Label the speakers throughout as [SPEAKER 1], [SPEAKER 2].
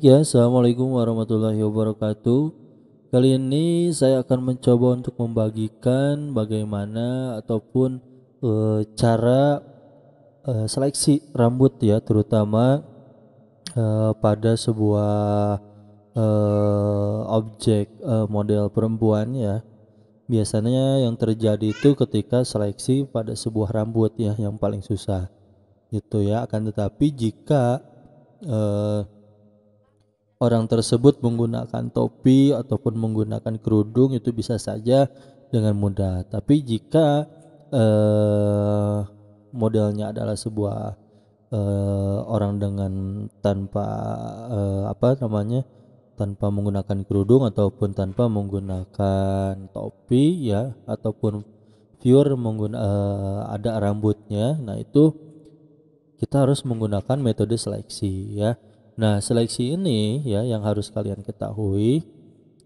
[SPEAKER 1] Baik ya, Assalamualaikum warahmatullahi wabarakatuh. Kali ini saya akan mencoba untuk membagikan bagaimana ataupun e, cara e, seleksi rambut ya, terutama e, pada sebuah e, objek e, model perempuan ya. Biasanya yang terjadi itu ketika seleksi pada sebuah rambut ya yang paling susah gitu ya. Akan tetapi jika e, orang tersebut menggunakan topi ataupun menggunakan kerudung itu bisa saja dengan mudah. Tapi jika eh, modelnya adalah sebuah eh, orang dengan tanpa eh, apa namanya tanpa menggunakan kerudung ataupun tanpa menggunakan topi ya ataupun pure mengguna, eh, ada rambutnya, nah itu kita harus menggunakan metode seleksi ya Nah, seleksi ini ya yang harus kalian ketahui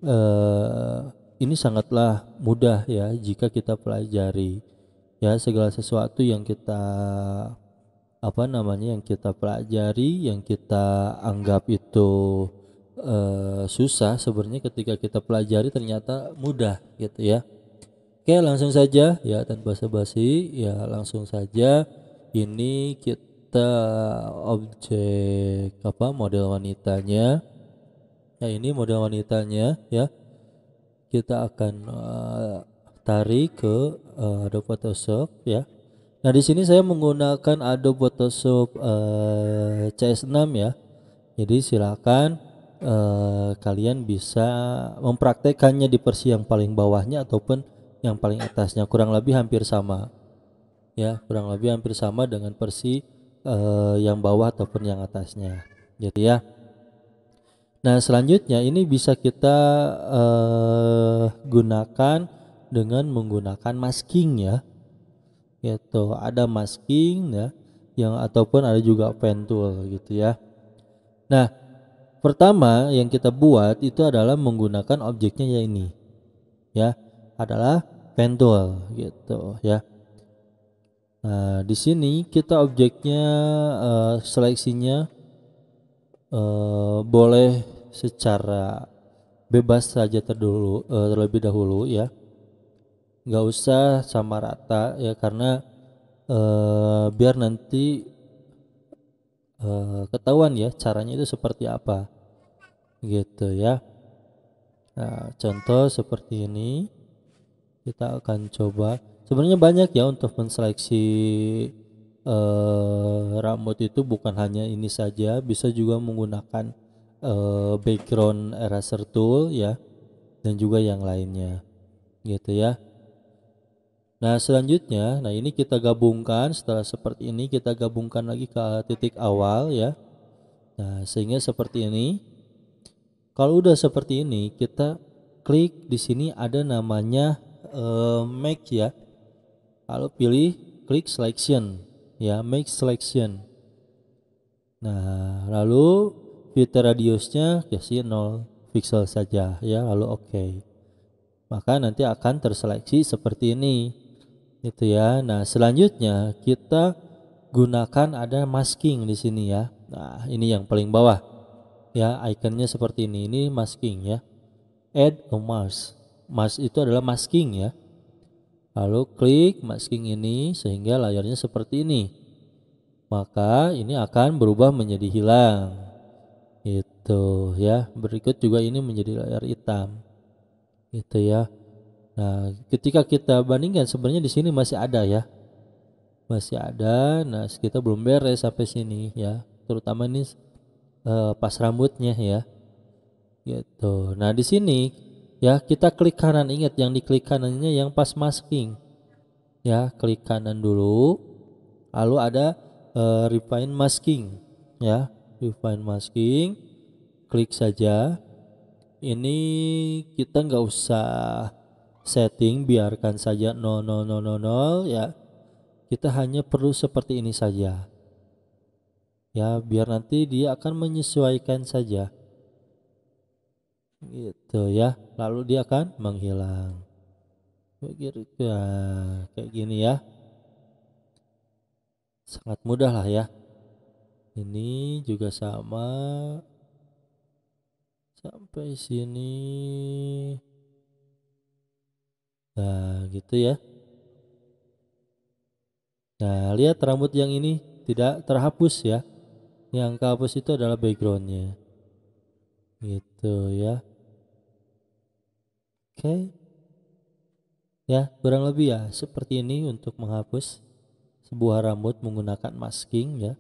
[SPEAKER 1] eh, ini sangatlah mudah ya jika kita pelajari ya segala sesuatu yang kita apa namanya yang kita pelajari, yang kita anggap itu eh, susah sebenarnya ketika kita pelajari ternyata mudah gitu ya. Oke, langsung saja ya tanpa basa-basi ya langsung saja ini kita kita objek apa model wanitanya ya ini model wanitanya ya kita akan uh, tarik ke uh, Adobe Photoshop ya nah di sini saya menggunakan Adobe Photoshop uh, eh, CS6 ya jadi silakan uh, kalian bisa mempraktekannya di versi yang paling bawahnya ataupun yang paling atasnya kurang lebih hampir sama ya kurang lebih hampir sama dengan versi eh, yang bawah ataupun yang atasnya gitu ya nah selanjutnya ini bisa kita eh, gunakan dengan menggunakan masking ya gitu ada masking ya yang ataupun ada juga pen tool gitu ya nah pertama yang kita buat itu adalah menggunakan objeknya ya ini ya adalah pen tool gitu ya Nah, di sini kita objeknya uh, seleksinya uh, boleh secara bebas saja terdulu uh, terlebih dahulu ya. Nggak usah sama rata ya karena uh, biar nanti uh, ketahuan ya caranya itu seperti apa. Gitu ya. Nah, contoh seperti ini kita akan coba sebenarnya banyak ya untuk menseleksi uh, rambut itu bukan hanya ini saja bisa juga menggunakan uh, background eraser tool ya dan juga yang lainnya gitu ya nah selanjutnya nah ini kita gabungkan setelah seperti ini kita gabungkan lagi ke titik awal ya nah sehingga seperti ini kalau udah seperti ini kita klik di sini ada namanya uh, make ya lalu pilih klik selection ya make selection nah lalu filter radiusnya kasih 0 pixel saja ya lalu oke okay. maka nanti akan terseleksi seperti ini itu ya nah selanjutnya kita gunakan ada masking di sini ya nah ini yang paling bawah ya ikonnya seperti ini ini masking ya add a mask mask itu adalah masking ya Lalu klik masking ini sehingga layarnya seperti ini. Maka ini akan berubah menjadi hilang. Itu ya. Berikut juga ini menjadi layar hitam. itu ya. Nah, ketika kita bandingkan sebenarnya di sini masih ada ya. Masih ada. Nah, kita belum beres sampai sini ya. Terutama ini eh, pas rambutnya ya. Gitu. Nah, di sini ya kita klik kanan ingat yang diklik kanannya yang pas masking ya klik kanan dulu lalu ada uh, refine masking ya refine masking klik saja ini kita nggak usah setting biarkan saja 0 0 0 0 0 ya kita hanya perlu seperti ini saja ya biar nanti dia akan menyesuaikan saja gitu ya lalu dia akan menghilang begitu ya kayak gini ya sangat mudah lah ya ini juga sama sampai sini nah gitu ya nah lihat rambut yang ini tidak terhapus ya yang kehapus itu adalah backgroundnya gitu ya Oke. Ya, kurang lebih ya seperti ini untuk menghapus sebuah rambut menggunakan masking ya.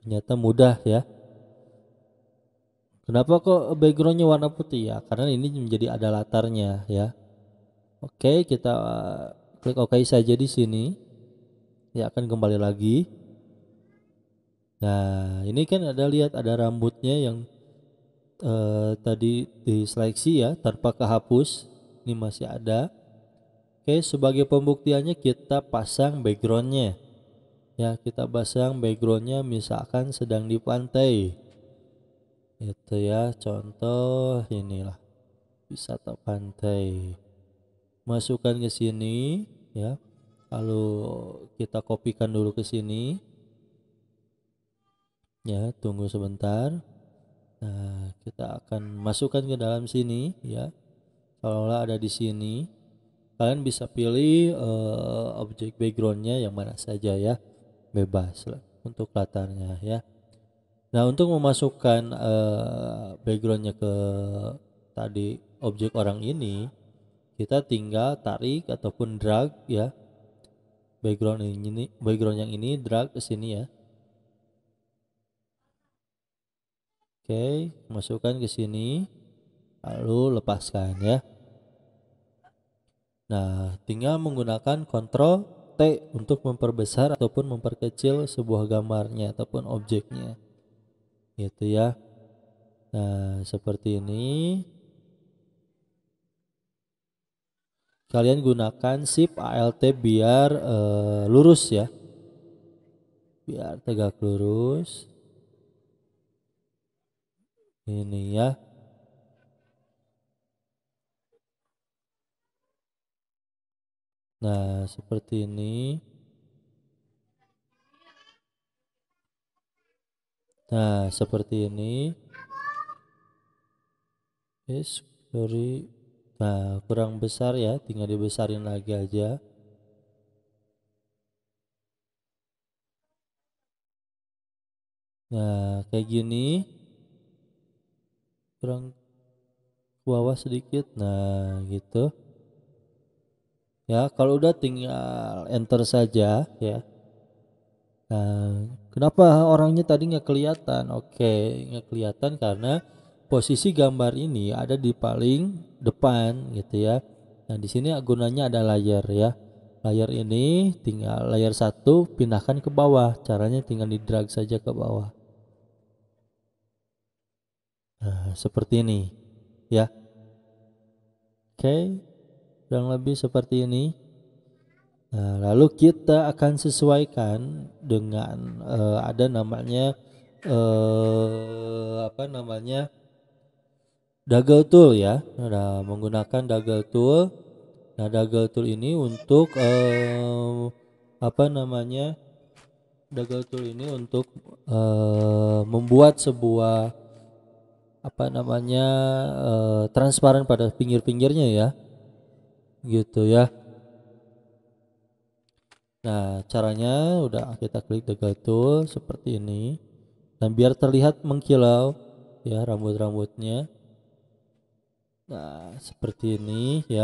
[SPEAKER 1] Ternyata mudah ya. Kenapa kok backgroundnya warna putih ya? Karena ini menjadi ada latarnya ya. Oke, kita eh, klik OK saja di sini. Ya akan kembali lagi. Nah, ini kan ada lihat ada rambutnya yang eh, tadi diseleksi ya terpakai hapus ini masih ada oke sebagai pembuktiannya kita pasang backgroundnya ya kita pasang backgroundnya misalkan sedang di pantai itu ya contoh inilah wisata pantai masukkan ke sini ya lalu kita kopikan dulu ke sini ya tunggu sebentar nah kita akan masukkan ke dalam sini ya kalau ada di sini kalian bisa pilih uh, objek backgroundnya yang mana saja ya bebas lah untuk latarnya ya nah untuk memasukkan uh, backgroundnya ke tadi objek orang ini kita tinggal tarik ataupun drag ya background ini background yang ini drag ke sini ya oke masukkan ke sini lalu lepaskan ya Nah, tinggal menggunakan Ctrl T untuk memperbesar ataupun memperkecil sebuah gambarnya ataupun objeknya. Gitu ya. Nah, seperti ini. Kalian gunakan Shift ALT biar uh, lurus ya. Biar tegak lurus. Ini ya. Nah, seperti ini. Nah, seperti ini. Yes, sorry. Nah, kurang besar ya, tinggal dibesarin lagi aja. Nah, kayak gini. Kurang bawah sedikit. Nah, gitu ya kalau udah tinggal enter saja ya nah kenapa orangnya tadi nggak kelihatan oke nggak kelihatan karena posisi gambar ini ada di paling depan gitu ya nah di sini gunanya ada layar ya Layar ini tinggal layar satu pindahkan ke bawah caranya tinggal di drag saja ke bawah nah seperti ini ya oke okay kurang lebih seperti ini nah, lalu kita akan sesuaikan dengan uh, ada namanya uh, apa namanya dagel tool ya nah, menggunakan dagel tool nah dagel tool ini untuk uh, apa namanya dagel tool ini untuk uh, membuat sebuah apa namanya uh, transparan pada pinggir-pinggirnya ya gitu ya nah caranya udah kita klik tool seperti ini dan biar terlihat mengkilau ya rambut-rambutnya nah seperti ini ya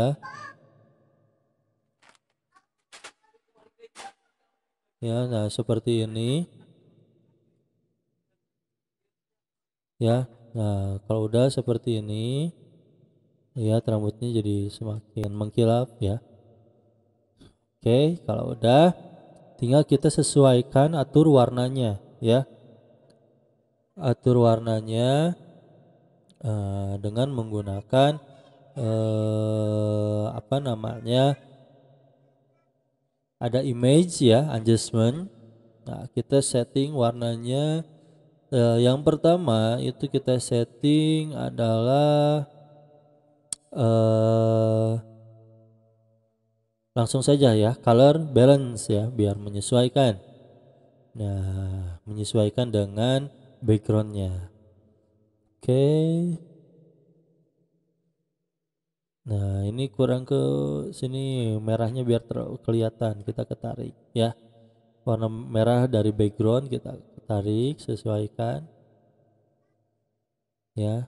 [SPEAKER 1] ya nah seperti ini ya nah kalau udah seperti ini lihat rambutnya jadi semakin mengkilap ya oke kalau udah tinggal kita sesuaikan atur warnanya ya atur warnanya uh, dengan menggunakan uh, apa namanya ada image ya adjustment nah kita setting warnanya uh, yang pertama itu kita setting adalah Eh, langsung saja ya color balance ya biar menyesuaikan nah menyesuaikan dengan backgroundnya oke nah ini kurang ke sini merahnya biar kelihatan kita ketarik ya warna merah dari background kita tarik sesuaikan ya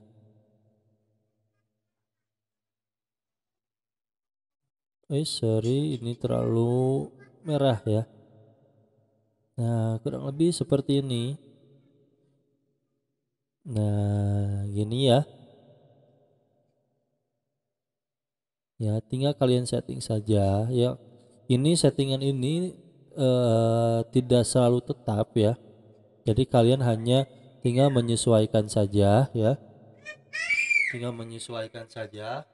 [SPEAKER 1] eh sorry ini terlalu merah ya nah kurang lebih seperti ini nah gini ya ya tinggal kalian setting saja ya ini settingan ini eh, tidak selalu tetap ya jadi kalian hanya tinggal menyesuaikan saja ya tinggal menyesuaikan saja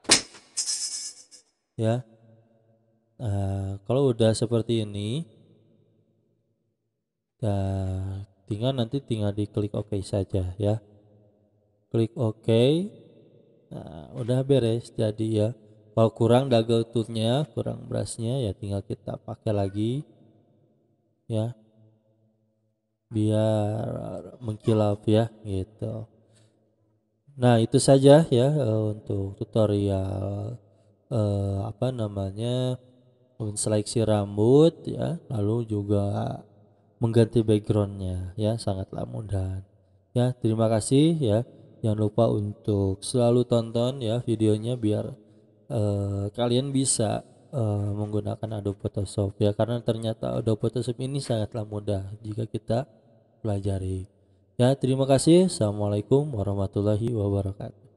[SPEAKER 1] ya Nah, kalau udah seperti ini, nah, tinggal nanti tinggal diklik OK saja ya. Klik OK, nah, udah beres jadi ya. Kalau kurang dagel toolnya, kurang brushnya ya tinggal kita pakai lagi ya biar mengkilap ya gitu nah itu saja ya eh, untuk tutorial eh, apa namanya menseleksi rambut ya lalu juga mengganti backgroundnya ya sangatlah mudah ya terima kasih ya jangan lupa untuk selalu tonton ya videonya biar uh, kalian bisa uh, menggunakan Adobe Photoshop ya karena ternyata Adobe Photoshop ini sangatlah mudah jika kita pelajari ya terima kasih assalamualaikum warahmatullahi wabarakatuh